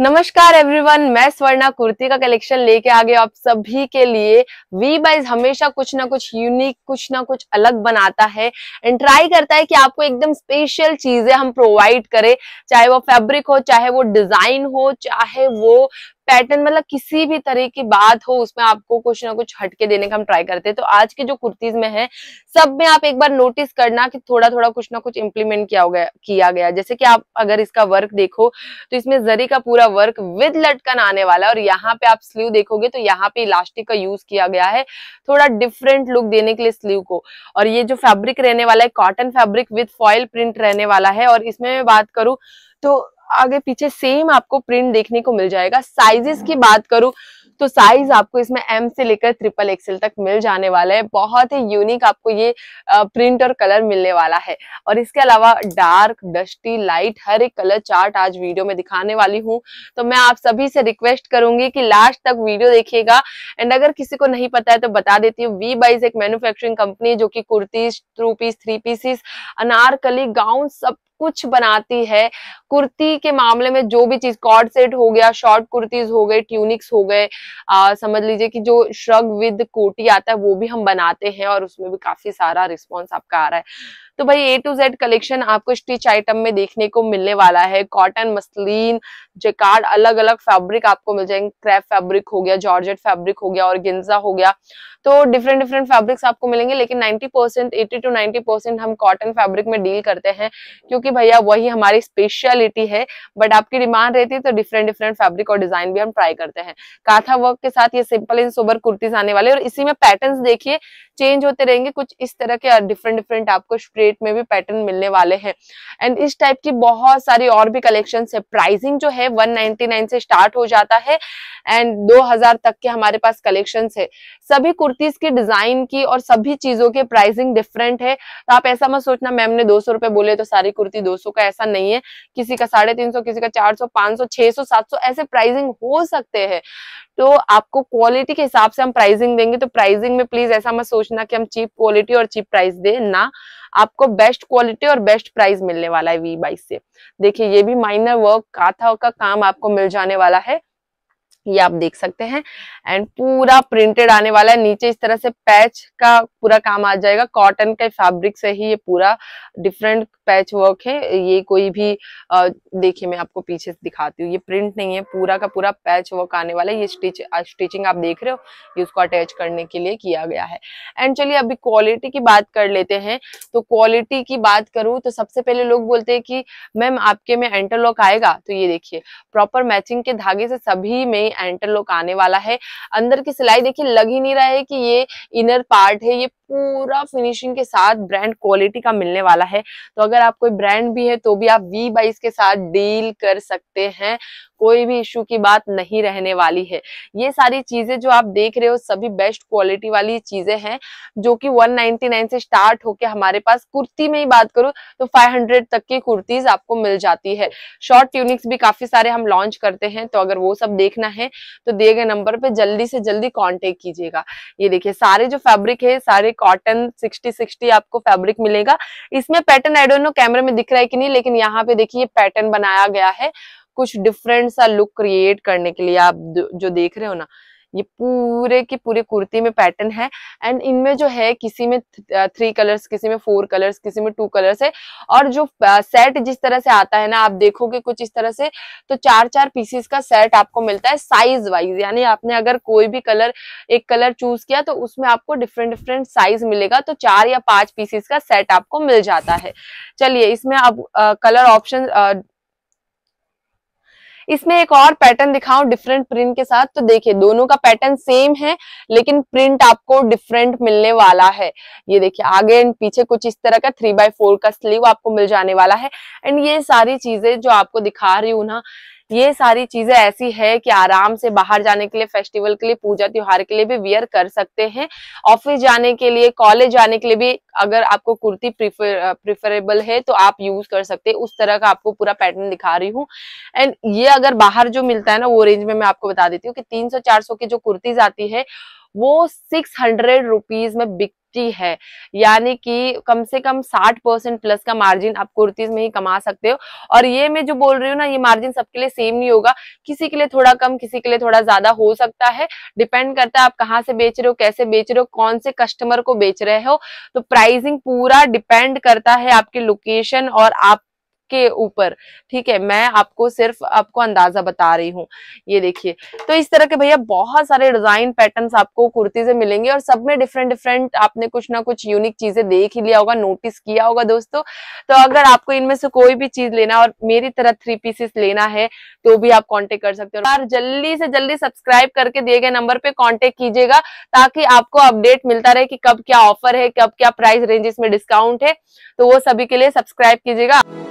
नमस्कार एवरीवन मैं स्वर्णा कुर्ती का कलेक्शन लेके आ गई आप सभी के लिए वी बाइज हमेशा कुछ ना कुछ यूनिक कुछ ना कुछ अलग बनाता है एंड ट्राई करता है कि आपको एकदम स्पेशल चीजें हम प्रोवाइड करें चाहे वो फैब्रिक हो चाहे वो डिजाइन हो चाहे वो पैटर्न मतलब किसी भी तरह की बात हो उसमें आपको कुछ ना कुछ हटके देने का हम ट्राई करते हैं तो आज के जो कुर्तीज में है सब में आप एक बार नोटिस करना कि थोड़ा थोड़ा कुछ ना कुछ इम्प्लीमेंट किया गया किया गया जैसे कि आप अगर इसका वर्क देखो तो इसमें जरी का पूरा वर्क विद लटकन आने वाला है और यहाँ पे आप स्लीव देखोगे तो यहाँ पे इलास्टिक का यूज किया गया है थोड़ा डिफरेंट लुक देने के लिए स्लीव को और ये जो फैब्रिक रहने वाला है cotton fabric with foil print रहने वाला है और इसमें मैं बात करूँ तो आगे पीछे सेम आपको प्रिंट देखने को मिल जाएगा साइजेस की बात करूँ तो साइज आपको इसमें एम से लेकर ट्रिपल एक्सएल तक मिल जाने वाला है बहुत ही यूनिक आपको ये प्रिंट और कलर मिलने वाला है और इसके अलावा डार्क डस्टी लाइट हर एक कलर चार्ट आज वीडियो में दिखाने वाली हूँ तो मैं आप सभी से रिक्वेस्ट करूंगी कि लास्ट तक वीडियो देखिएगा एंड अगर किसी को नहीं पता है तो बता देती हूँ वी बाइज एक मैन्युफैक्चरिंग कंपनी जो की kurtis two piece three pieces anarkali gown सब कुछ बनाती है कुर्ती के मामले में जो भी चीज कॉर्ड सेट हो गया शॉर्ट कुर्तीज हो गए ट्यूनिक्स हो गए समझ लीजिए कि जो श्रग विद कोटी आता है वो भी हम बनाते हैं और उसमें भी काफी सारा रिस्पॉन्स आपका आ रहा है तो भाई ए टू जेड कलेक्शन आपको स्टिच आइटम में देखने को मिलने वाला है कॉटन मसलिन जेकार्ड अलग अलग फैब्रिक आपको मिल जाएंगे क्रैप फैब्रिक हो गया जॉर्जेट फैब्रिक हो गया और गिंजा हो गया तो डिफरेंट डिफरेंट फैब्रिक्स आपको मिलेंगे लेकिन 90 percent eighty to ninety percent हम कॉटन फैब्रिक में डील करते हैं क्योंकि भैया वही हमारी स्पेशलिटी है बट आपकी डिमांड रहती है तो डिफरेंट डिफरेंट फैब्रिक और डिजाइन भी हम ट्राई करते हैं काथा वर्क के साथ ये सिंपल एंड सोबर कुर्तीज आने वाले और इसी में पैटर्न देखिए चेंज होते रहेंगे कुछ इस तरह के डिफरेंट डिफरेंट आपको स्ट्रेट रेट में भी पैटर्न मिलने वाले हैं एंड इस टाइप की बहुत सारी और भी कलेक्शन है प्राइसिंग जो है 199 से स्टार्ट हो जाता है एंड 2000 तक के हमारे पास कलेक्शन है सभी कुर्तीज के डिजाइन की और सभी चीजों के प्राइसिंग डिफरेंट है तो आप ऐसा मत सोचना मैम ने दो सौ बोले तो सारी कुर्ती दो का ऐसा नहीं है किसी का साढ़े तीन सौ किसी का चार सौ पांच सौ छह सौ सात सौ ऐसे प्राइसिंग हो सकते हैं तो आपको क्वालिटी के हिसाब से हम प्राइसिंग देंगे तो प्राइसिंग में प्लीज ऐसा मत सोचना कि हम चीप क्वालिटी और चीप प्राइस दे ना आपको बेस्ट क्वालिटी और बेस्ट प्राइस मिलने वाला है वी बाइस से देखिए ये भी माइनर वर्क काथा का काम आपको मिल जाने वाला है ये आप देख सकते हैं एंड पूरा प्रिंटेड आने वाला है नीचे इस तरह से पैच का पूरा काम आ जाएगा कॉटन के फैब्रिक से ही ये पूरा डिफरेंट पैच वर्क है ये कोई भी देखिए मैं आपको पीछे दिखाती हूँ ये प्रिंट नहीं है पूरा का पूरा पैच वर्क आने वाला है ये स्टिच स्टिचिंग आप देख रहे हो ये उसको अटैच करने के लिए किया गया है एंड चलिए अभी क्वालिटी की बात कर लेते हैं तो क्वालिटी की बात करूँ तो सबसे पहले लोग बोलते हैं कि मैम आपके में एंटरलॉक आएगा तो ये देखिए प्रॉपर मैचिंग के धागे से सभी में एंटर लुक आने वाला है अंदर की सिलाई देखिए लग ही नहीं रहा है कि ये इनर पार्ट है ये पूरा फिनिशिंग के साथ ब्रांड क्वालिटी का मिलने वाला है तो अगर आप कोई ब्रांड भी है तो भी आप वी बाईस के साथ डील कर सकते हैं कोई भी इश्यू की बात नहीं रहने वाली है ये सारी चीजें जो आप देख रहे हो सभी बेस्ट क्वालिटी वाली चीजें हैं जो कि 199 से स्टार्ट होकर हमारे पास कुर्ती में ही बात करूं तो 500 तक की कुर्तीज आपको मिल जाती है शॉर्ट ट्यूनिक्स भी काफी सारे हम लॉन्च करते हैं तो अगर वो सब देखना है तो दिए गए नंबर पर जल्दी से जल्दी कॉन्टेक्ट कीजिएगा ये देखिए सारे जो फेब्रिक है सारे कॉटन सिक्सटी सिक्सटी आपको फैब्रिक मिलेगा इसमें पैटर्न आई डोंट नो कैमरे में दिख रहा है कि नहीं लेकिन यहाँ पे देखिए पैटर्न बनाया गया है कुछ डिफरेंट सा लुक क्रिएट करने के लिए आप जो देख रहे हो ना ये पूरे की पूरी कुर्ती में पैटर्न है एंड इनमें जो है किसी में थ्री कलर्स किसी में फोर कलर्स किसी में टू कलर्स है और जो सेट जिस तरह से आता है ना आप देखोगे कुछ इस तरह से तो चार चार पीसेस का सेट आपको मिलता है साइज वाइज यानी आपने अगर कोई भी कलर एक कलर चूज किया तो उसमें आपको डिफरेंट डिफरेंट साइज मिलेगा तो चार या पांच पीसेस का सेट आपको मिल जाता है चलिए इसमें अब कलर ऑप्शन इसमें एक और पैटर्न दिखाऊं डिफरेंट प्रिंट के साथ तो देखिए दोनों का पैटर्न सेम है लेकिन प्रिंट आपको डिफरेंट मिलने वाला है ये देखिए आगे एंड पीछे कुछ इस तरह का थ्री बाय फोर का स्लीव आपको मिल जाने वाला है एंड ये सारी चीजें जो आपको दिखा रही हूँ ना ये सारी चीजें ऐसी है कि आराम से बाहर जाने के लिए फेस्टिवल के लिए पूजा त्योहार के लिए भी वियर कर सकते हैं ऑफिस जाने के लिए कॉलेज जाने के लिए भी अगर आपको कुर्ती प्रिफर प्रिफरेबल है तो आप यूज कर सकते हैं उस तरह का आपको पूरा पैटर्न दिखा रही हूँ एंड ये अगर बाहर जो मिलता है ना वो रेंज में मैं आपको बता देती हूँ कि तीन सौ की जो कुर्तीज आती है वो सिक्स हंड्रेड रुपीज में बिक सेफ्टी है यानी कि कम से कम साठ परसेंट प्लस का मार्जिन आप कुर्तीज में ही कमा सकते हो और ये मैं जो बोल रही हूँ ना ये मार्जिन सबके लिए सेम नहीं होगा किसी के लिए थोड़ा कम किसी के लिए थोड़ा ज्यादा हो सकता है डिपेंड करता है आप कहाँ से बेच रहे हो कैसे बेच रहे हो कौन से कस्टमर को बेच रहे हो तो प्राइसिंग पूरा डिपेंड करता है आपके लोकेशन और आप के ऊपर ठीक है मैं आपको सिर्फ आपको अंदाजा बता रही हूँ ये देखिए तो इस तरह के भैया बहुत सारे डिजाइन पैटर्न आपको कुर्ती से मिलेंगे और सब में डिफरेंट डिफरेंट आपने कुछ ना कुछ यूनिक चीजें देख ही लिया होगा नोटिस किया होगा दोस्तों तो अगर आपको इनमें से कोई भी चीज लेना और मेरी तरह थ्री पीसेस लेना है तो भी आप कॉन्टेक्ट कर सकते हो और जल्दी से जल्दी सब्सक्राइब करके दिए गए नंबर पे कॉन्टेक्ट कीजिएगा ताकि आपको अपडेट मिलता रहे कि कब क्या ऑफर है कब क्या प्राइस रेंजेस में डिस्काउंट है तो वो सभी के लिए सब्सक्राइब कीजिएगा